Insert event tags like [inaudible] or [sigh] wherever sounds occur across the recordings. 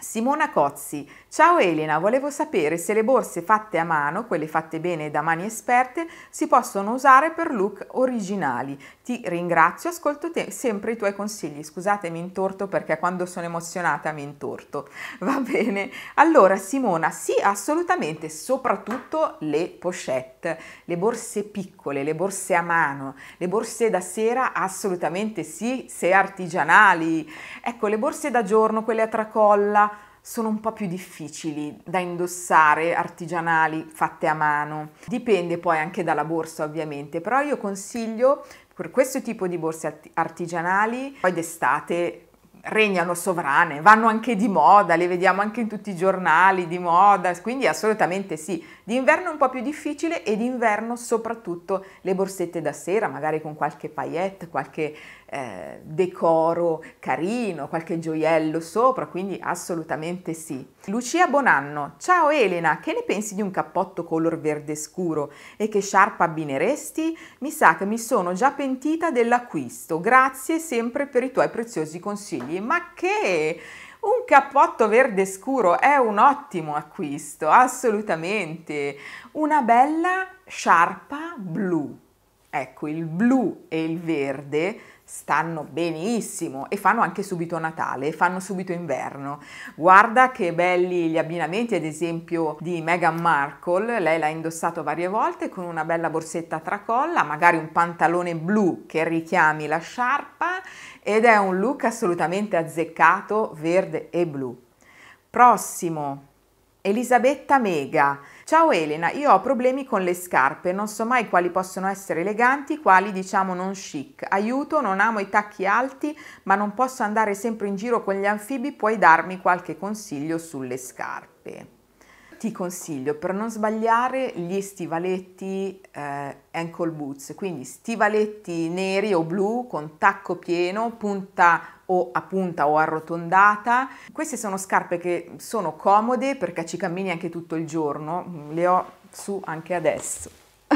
Simona Cozzi, ciao Elena, volevo sapere se le borse fatte a mano, quelle fatte bene da mani esperte, si possono usare per look originali. Ti ringrazio, ascolto te, sempre i tuoi consigli. Scusatemi mi intorto perché quando sono emozionata mi intorto. [laughs] Va bene. Allora, Simona, sì, assolutamente, soprattutto le pochette, le borse piccole, le borse a mano, le borse da sera, assolutamente sì, se artigianali. Ecco, le borse da giorno, quelle a tracolla sono un po' più difficili da indossare, artigianali, fatte a mano. Dipende poi anche dalla borsa ovviamente, però io consiglio per questo tipo di borse artigianali, poi d'estate regnano sovrane, vanno anche di moda, le vediamo anche in tutti i giornali di moda, quindi assolutamente sì. D'inverno è un po' più difficile e d'inverno soprattutto le borsette da sera, magari con qualche paillette, qualche eh, decoro carino, qualche gioiello sopra, quindi assolutamente sì. Lucia Bonanno, ciao Elena, che ne pensi di un cappotto color verde scuro e che sciarpa abbineresti? Mi sa che mi sono già pentita dell'acquisto, grazie sempre per i tuoi preziosi consigli. Ma che... Un cappotto verde scuro è un ottimo acquisto, assolutamente. Una bella sciarpa blu. Ecco, il blu e il verde stanno benissimo e fanno anche subito Natale, fanno subito inverno. Guarda che belli gli abbinamenti, ad esempio di Meghan Markle, lei l'ha indossato varie volte con una bella borsetta a tracolla, magari un pantalone blu che richiami la sciarpa ed è un look assolutamente azzeccato, verde e blu. Prossimo Elisabetta Mega. Ciao Elena, io ho problemi con le scarpe, non so mai quali possono essere eleganti, quali diciamo non chic. Aiuto, non amo i tacchi alti, ma non posso andare sempre in giro con gli anfibi, puoi darmi qualche consiglio sulle scarpe? ti consiglio per non sbagliare gli stivaletti eh, ankle boots, quindi stivaletti neri o blu con tacco pieno, punta o a punta o arrotondata. Queste sono scarpe che sono comode perché ci cammini anche tutto il giorno, le ho su anche adesso. [laughs]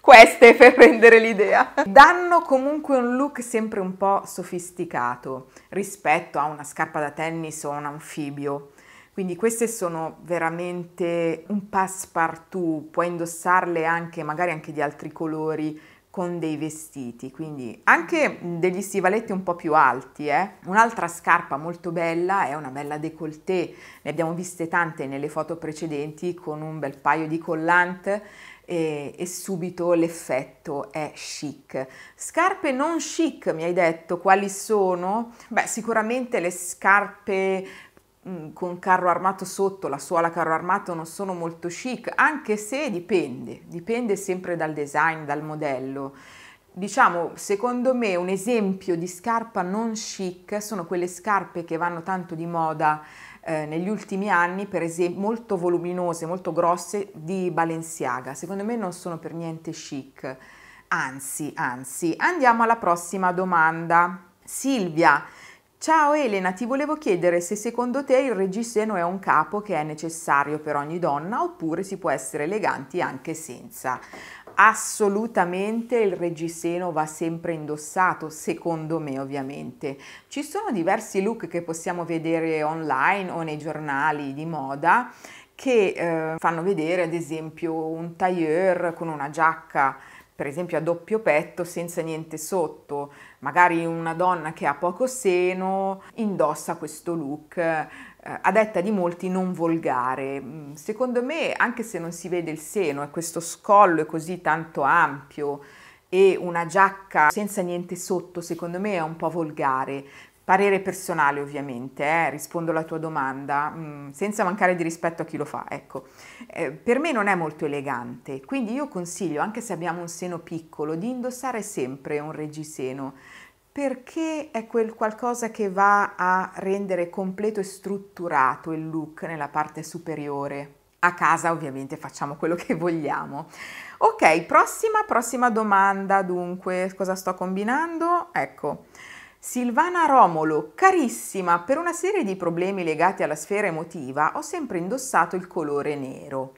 Queste per rendere l'idea. Danno comunque un look sempre un po' sofisticato rispetto a una scarpa da tennis o un anfibio quindi queste sono veramente un passepartout, puoi indossarle anche magari anche di altri colori con dei vestiti, quindi anche degli stivaletti un po' più alti. Eh? Un'altra scarpa molto bella è una bella décolleté, ne abbiamo viste tante nelle foto precedenti con un bel paio di collant e, e subito l'effetto è chic. Scarpe non chic, mi hai detto, quali sono? Beh, sicuramente le scarpe Mm, con carro armato sotto, la suola carro armato non sono molto chic, anche se dipende, dipende sempre dal design, dal modello. Diciamo, secondo me un esempio di scarpa non chic sono quelle scarpe che vanno tanto di moda eh, negli ultimi anni, per esempio molto voluminose, molto grosse di Balenciaga. Secondo me non sono per niente chic. Anzi, anzi, andiamo alla prossima domanda. Silvia Ciao Elena, ti volevo chiedere se secondo te il reggiseno è un capo che è necessario per ogni donna oppure si può essere eleganti anche senza. Assolutamente il reggiseno va sempre indossato, secondo me ovviamente. Ci sono diversi look che possiamo vedere online o nei giornali di moda che eh, fanno vedere ad esempio un tailleur con una giacca per esempio a doppio petto senza niente sotto, magari una donna che ha poco seno indossa questo look eh, a detta di molti non volgare. Mm, secondo me, anche se non si vede il seno e questo scollo è così tanto ampio e una giacca senza niente sotto, secondo me è un po' volgare, Parere personale ovviamente, eh? rispondo alla tua domanda, mh, mm, senza mancare di rispetto a chi lo fa, ecco. Eh, per me non è molto elegante, quindi io consiglio, anche se abbiamo un seno piccolo, di indossare sempre un reggiseno, perché è quel qualcosa che va a rendere completo e strutturato il look nella parte superiore. A casa ovviamente facciamo quello che vogliamo. Ok, prossima, prossima domanda dunque, cosa sto combinando? Ecco. Silvana Romolo, carissima, per una serie di problemi legati alla sfera emotiva ho sempre indossato il colore nero.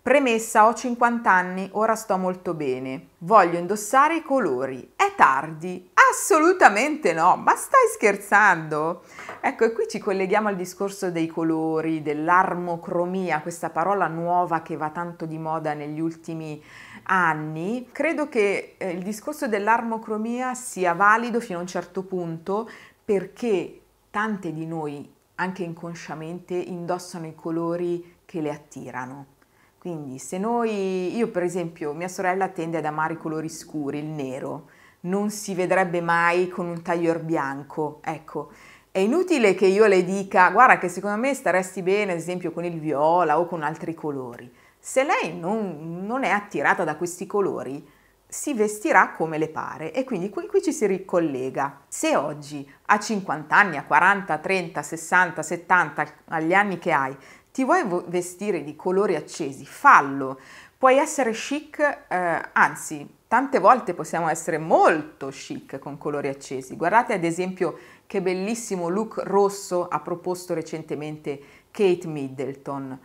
Premessa, ho 50 anni, ora sto molto bene. Voglio indossare i colori. È tardi? Assolutamente no, ma stai scherzando? Ecco, e qui ci colleghiamo al discorso dei colori, dell'armocromia, questa parola nuova che va tanto di moda negli ultimi anni anni, credo che eh, il discorso dell'armocromia sia valido fino a un certo punto perché tante di noi, anche inconsciamente, indossano i colori che le attirano. Quindi se noi, io per esempio, mia sorella tende ad amare i colori scuri, il nero, non si vedrebbe mai con un taglier bianco, ecco. È inutile che io le dica, guarda che secondo me staresti bene, ad esempio, con il viola o con altri colori. Se lei non, non, è attirata da questi colori, si vestirà come le pare e quindi qui, qui ci si ricollega. Se oggi a 50 anni, a 40, 30, 60, 70, agli anni che hai, ti vuoi vestire di colori accesi, fallo. Puoi essere chic, eh, anzi, tante volte possiamo essere molto chic con colori accesi. Guardate ad esempio che bellissimo look rosso ha proposto recentemente Kate Middleton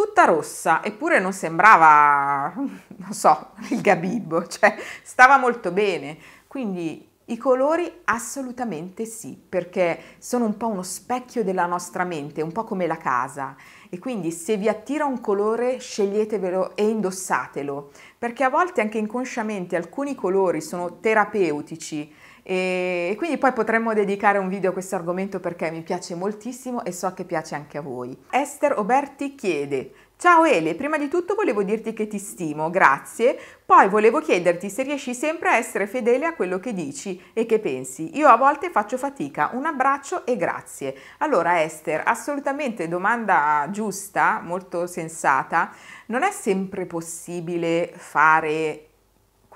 tutta rossa, eppure non sembrava, [laughs] non so, il gabibbo, cioè stava molto bene. Quindi i colori assolutamente sì, perché sono un po' uno specchio della nostra mente, un po' come la casa. E quindi se vi attira un colore sceglietevelo e indossatelo, perché a volte anche inconsciamente alcuni colori sono terapeutici e quindi poi potremmo dedicare un video a questo argomento perché mi piace moltissimo e so che piace anche a voi. Esther Oberti chiede Ciao Ele, prima di tutto volevo dirti che ti stimo, grazie. Poi volevo chiederti se riesci sempre a essere fedele a quello che dici e che pensi. Io a volte faccio fatica. Un abbraccio e grazie. Allora Esther, assolutamente domanda giusta, molto sensata. Non è sempre possibile fare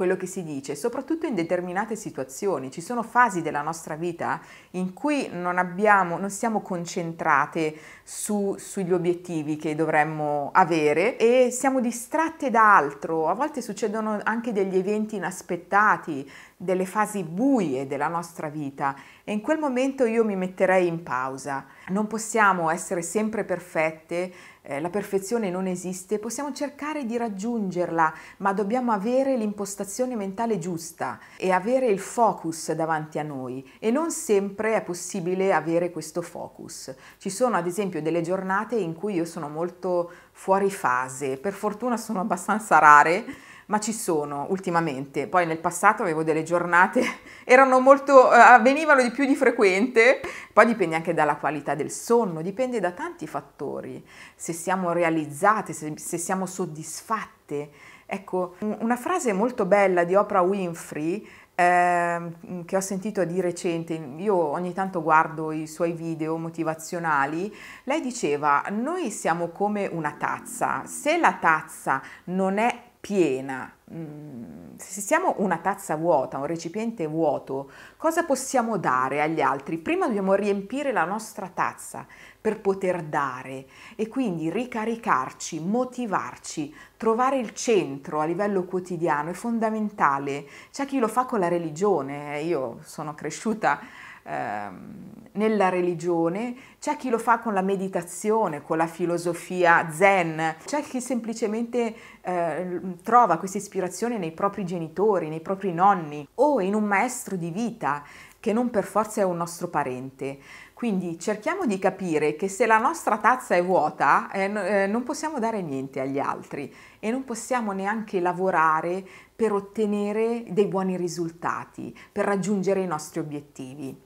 quello che si dice, soprattutto in determinate situazioni. Ci sono fasi della nostra vita in cui non, abbiamo, non siamo concentrate su, sugli obiettivi che dovremmo avere e siamo distratte da altro. A volte succedono anche degli eventi inaspettati, delle fasi buie della nostra vita e in quel momento io mi metterei in pausa. Non possiamo essere sempre perfette eh, la perfezione non esiste, possiamo cercare di raggiungerla, ma dobbiamo avere l'impostazione mentale giusta e avere il focus davanti a noi e non sempre è possibile avere questo focus. Ci sono ad esempio delle giornate in cui io sono molto fuori fase, per fortuna sono abbastanza rare, ma ci sono ultimamente. Poi nel passato avevo delle giornate, [laughs] erano molto, eh, avvenivano di più di frequente. Poi dipende anche dalla qualità del sonno, dipende da tanti fattori. Se siamo realizzate, se, se siamo soddisfatte. Ecco, una frase molto bella di Oprah Winfrey eh, che ho sentito di recente, io ogni tanto guardo i suoi video motivazionali, lei diceva noi siamo come una tazza, se la tazza non è piena, mm, se siamo una tazza vuota, un recipiente vuoto, cosa possiamo dare agli altri? Prima dobbiamo riempire la nostra tazza per poter dare e quindi ricaricarci, motivarci, trovare il centro a livello quotidiano è fondamentale. C'è chi lo fa con la religione, eh, io sono cresciuta Ehm, nella religione, c'è chi lo fa con la meditazione, con la filosofia zen, c'è chi semplicemente eh, trova questa ispirazione nei propri genitori, nei propri nonni o in un maestro di vita che non per forza è un nostro parente. Quindi cerchiamo di capire che se la nostra tazza è vuota eh, eh non possiamo dare niente agli altri e non possiamo neanche lavorare per ottenere dei buoni risultati, per raggiungere i nostri obiettivi.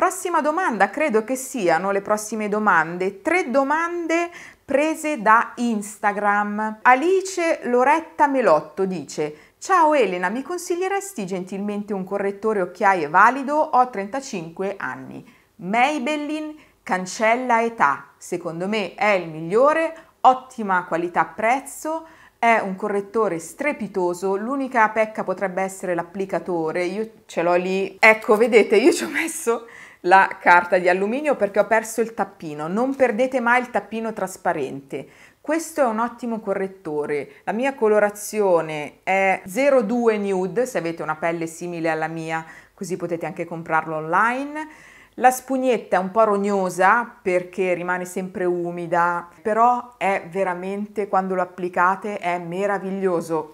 Prossima domanda, credo che siano le prossime domande. Tre domande prese da Instagram. Alice Loretta Melotto dice Ciao Elena, mi consiglieresti gentilmente un correttore occhiaie valido? Ho 35 anni. Maybelline cancella età. Secondo me è il migliore, ottima qualità prezzo, è un correttore strepitoso, l'unica pecca potrebbe essere l'applicatore, io ce l'ho lì. Ecco, vedete, io ci ho messo la carta di alluminio perché ho perso il tappino. Non perdete mai il tappino trasparente. Questo è un ottimo correttore. La mia colorazione è 02 nude, se avete una pelle simile alla mia, così potete anche comprarlo online. La spugnetta è un po' rognosa perché rimane sempre umida, però è veramente quando lo applicate è meraviglioso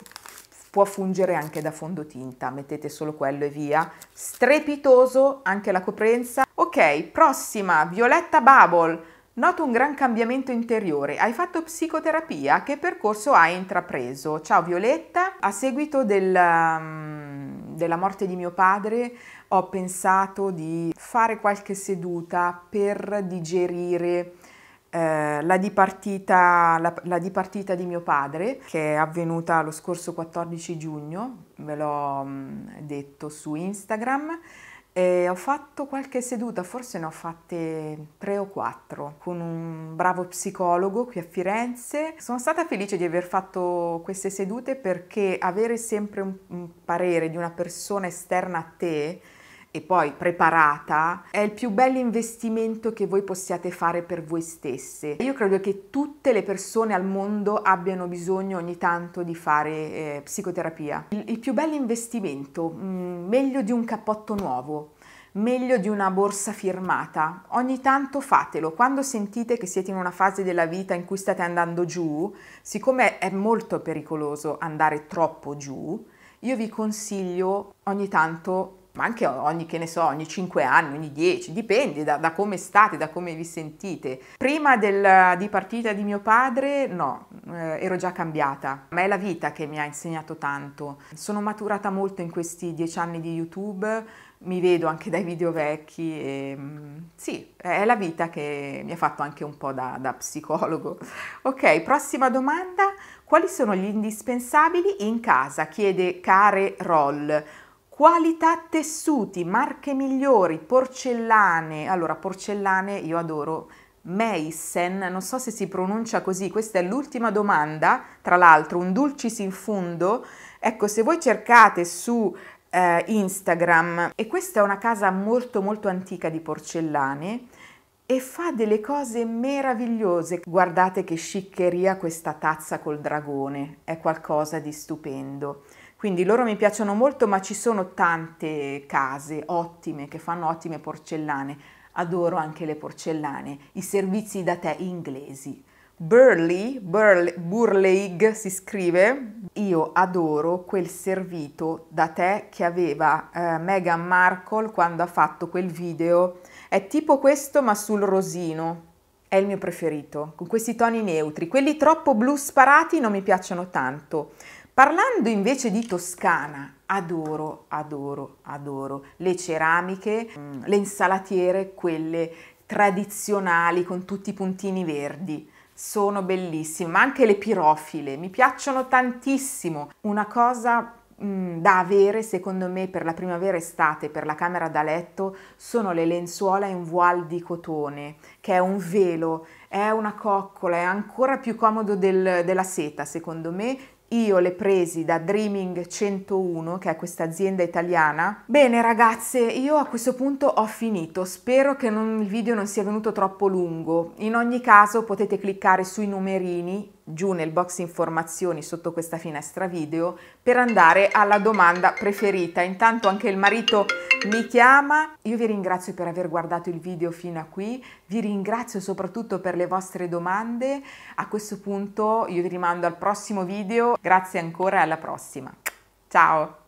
può fungere anche da fondotinta, mettete solo quello e via. Strepitoso anche la coprenza. Ok, prossima, Violetta Bubble. Noto un gran cambiamento interiore. Hai fatto psicoterapia? Che percorso hai intrapreso? Ciao Violetta, a seguito del, um, della morte di mio padre ho pensato di fare qualche seduta per digerire eh, la, dipartita, la, la, dipartita, di mio padre che è avvenuta lo scorso 14 giugno, ve l'ho mh, mm, detto su Instagram. E ho fatto qualche seduta, forse ne ho fatte tre o quattro, con un bravo psicologo qui a Firenze. Sono stata felice di aver fatto queste sedute perché avere sempre un, un parere di una persona esterna a te e poi preparata è il più bel investimento che voi possiate fare per voi stesse. Io credo che tutte le persone al mondo abbiano bisogno ogni tanto di fare eh, psicoterapia. Il, il più bell'investimento, mm, meglio di un cappotto nuovo, meglio di una borsa firmata. Ogni tanto fatelo, quando sentite che siete in una fase della vita in cui state andando giù, siccome è molto pericoloso andare troppo giù, io vi consiglio ogni tanto ma anche ogni, che ne so, ogni 5 anni, ogni 10, dipende da, da come state, da come vi sentite. Prima del, di partita di mio padre, no, eh, ero già cambiata, ma è la vita che mi ha insegnato tanto. Sono maturata molto in questi 10 anni di YouTube, mi vedo anche dai video vecchi e ehm, sì, è la vita che mi ha fatto anche un po' da, da psicologo. [laughs] Ok, prossima domanda. Quali sono gli indispensabili in casa? Chiede Care Roll. Qualità tessuti, marche migliori, porcellane. Allora, porcellane io adoro. Meissen, non so se si pronuncia così, questa è l'ultima domanda, tra l'altro un dulcis in fundo. Ecco, se voi cercate su eh, Instagram, e questa è una casa molto molto antica di porcellane, e fa delle cose meravigliose. Guardate che sciccheria questa tazza col dragone, è qualcosa di stupendo. Quindi loro mi piacciono molto, ma ci sono tante case ottime che fanno ottime porcellane. Adoro anche le porcellane, i servizi da te inglesi. Burley, Burley, Burleig si scrive, io adoro quel servito da te che aveva eh, Meghan Markle quando ha fatto quel video. È tipo questo ma sul rosino, è il mio preferito, con questi toni neutri. Quelli troppo blu sparati non mi piacciono tanto, Parlando invece di Toscana, adoro, adoro, adoro le ceramiche, mm, le insalatiere, quelle tradizionali con tutti i puntini verdi. Sono bellissime, ma anche le pirofile, mi piacciono tantissimo. Una cosa mm, da avere secondo me per la primavera estate per la camera da letto sono le lenzuola in voile di cotone che è un velo è una coccola è ancora più comodo del, della seta secondo me io le presi da Dreaming 101, che è questa azienda italiana. Bene ragazze, io a questo punto ho finito, spero che non, il video non sia venuto troppo lungo. In ogni caso potete cliccare sui numerini giù nel box informazioni sotto questa finestra video per andare alla domanda preferita. Intanto anche il marito mi chiama. Io vi ringrazio per aver guardato il video fino a qui, vi ringrazio soprattutto per le vostre domande. A questo punto io vi rimando al prossimo video. Grazie ancora e alla prossima. Ciao!